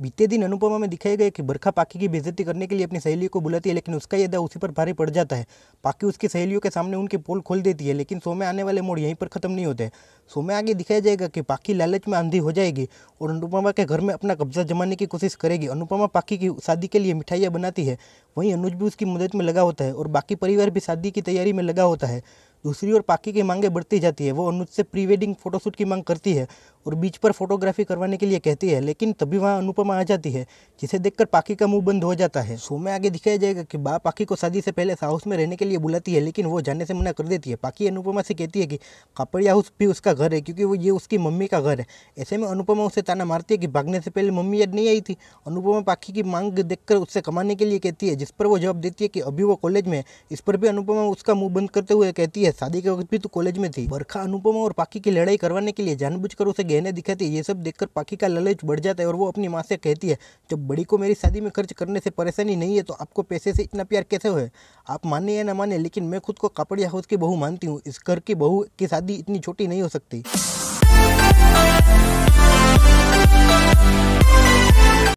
बीते दिन अनुपमा में दिखाया गया कि बरखा पाकी की बेजती करने के लिए अपनी सहेलियों को बुलाती है लेकिन उसका यह उसी पर भारी पड़ जाता है पाकी उसकी सहेलियों के सामने उनके पोल खोल देती है लेकिन सो में आने वाले मोड़ यहीं पर खत्म नहीं होते हैं सो में आगे दिखाया जाएगा कि पाकी लालच में आंधी हो जाएगी और अनुपमा के घर में अपना कब्जा जमाने की कोशिश करेगी अनुपमा पाकी की शादी के लिए मिठाइयाँ बनाती है वहीं अनुज भी उसकी मदद में लगा होता है और बाकी परिवार भी शादी की तैयारी में लगा होता है दूसरी ओर पाकि की मांगें बढ़ती जाती है वो अनुज से प्री वेडिंग फ़ोटोशूट की मांग करती है और बीच पर फोटोग्राफी करवाने के लिए कहती है लेकिन तभी वहाँ अनुपमा आ जाती है जिसे देखकर पाकि का मुंह बंद हो जाता है शो में आगे दिखाया जाएगा कि बा पाकि को शादी से पहले हाउस में रहने के लिए बुलाती है लेकिन वो जाने से मना कर देती है पाकि अनुपमा से कहती है कि कापड़िया हाउस भी उसका घर है क्योंकि वो ये उसकी मम्मी का घर है ऐसे में अनुपमा उसे ताना मारती है कि भागने से पहले मम्मी याद नहीं आई थी अनुपमा पाखी की मांग देखकर उससे कमाने के लिए कहती है जिस पर वो जवाब देती है कि अभी वो कॉलेज में है इस पर भी अनुपमा उसका मुंह बंद करते हुए कहती है है शादी के वक्त भी तो कॉलेज में थी बरखा अनुपमा और पाकी की लड़ाई करवाने के लिए जानबूझकर उसे गहने दिखाती है ये सब देखकर पाकी का ललच बढ़ जाता है और वो अपनी माँ से कहती है जब बड़ी को मेरी शादी में खर्च करने से परेशानी नहीं है तो आपको पैसे से इतना प्यार कैसे हो आप माने या ना माने लेकिन मैं खुद को कापड़िया हाउस की बहू मानती हूँ इस घर की बहू की शादी इतनी छोटी नहीं हो सकती